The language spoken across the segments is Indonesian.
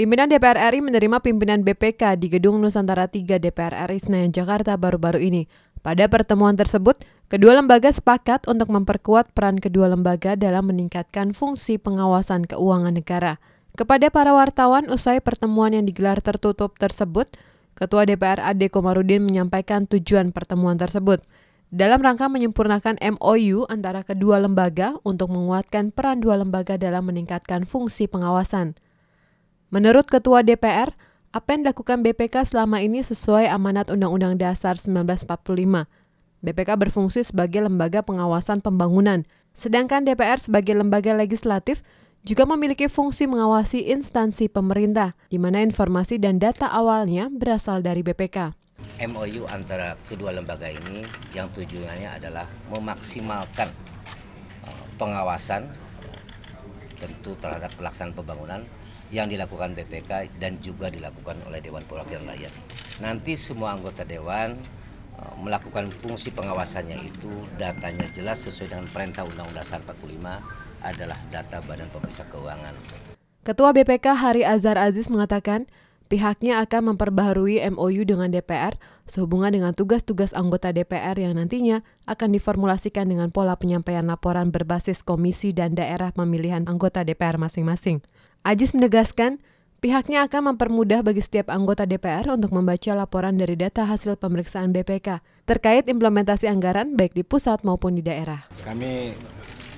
Pimpinan DPR RI menerima pimpinan BPK di Gedung Nusantara 3 DPR RI Senayan Jakarta baru-baru ini. Pada pertemuan tersebut, kedua lembaga sepakat untuk memperkuat peran kedua lembaga dalam meningkatkan fungsi pengawasan keuangan negara. Kepada para wartawan usai pertemuan yang digelar tertutup tersebut, Ketua DPR Ade Komarudin menyampaikan tujuan pertemuan tersebut dalam rangka menyempurnakan MOU antara kedua lembaga untuk menguatkan peran dua lembaga dalam meningkatkan fungsi pengawasan. Menurut Ketua DPR, apa yang dilakukan BPK selama ini sesuai amanat Undang-Undang Dasar 1945. BPK berfungsi sebagai lembaga pengawasan pembangunan, sedangkan DPR sebagai lembaga legislatif juga memiliki fungsi mengawasi instansi pemerintah, di mana informasi dan data awalnya berasal dari BPK. MOU antara kedua lembaga ini yang tujuannya adalah memaksimalkan eh, pengawasan eh, tentu terhadap pelaksanaan pembangunan yang dilakukan BPK dan juga dilakukan oleh Dewan Perwakilan Rakyat. Nanti semua anggota Dewan eh, melakukan fungsi pengawasannya itu datanya jelas sesuai dengan perintah Undang-Undang Dasar 45 adalah data Badan Pemeriksa Keuangan. Ketua BPK Hari Azhar Aziz mengatakan, Pihaknya akan memperbaharui MOU dengan DPR sehubungan dengan tugas-tugas anggota DPR yang nantinya akan diformulasikan dengan pola penyampaian laporan berbasis komisi dan daerah pemilihan anggota DPR masing-masing. Ajis menegaskan, Pihaknya akan mempermudah bagi setiap anggota DPR untuk membaca laporan dari data hasil pemeriksaan BPK terkait implementasi anggaran baik di pusat maupun di daerah. Kami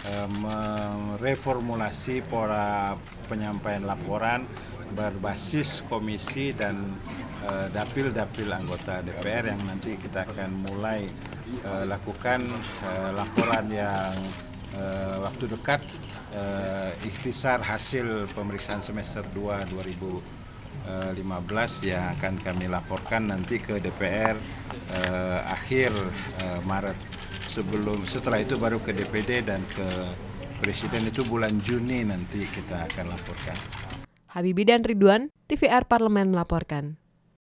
Eh, mereformulasi pola penyampaian laporan berbasis komisi dan eh, dapil-dapil anggota DPR yang nanti kita akan mulai uh, lakukan laporan yang waktu dekat ikhtisar hasil pemeriksaan semester 2 2015 yang akan kami laporkan nanti ke DPR akhir Maret sebelum setelah itu baru ke DPD dan ke Presiden itu bulan Juni nanti kita akan laporkan. Habibie dan Ridwan, TVR Parlemen melaporkan.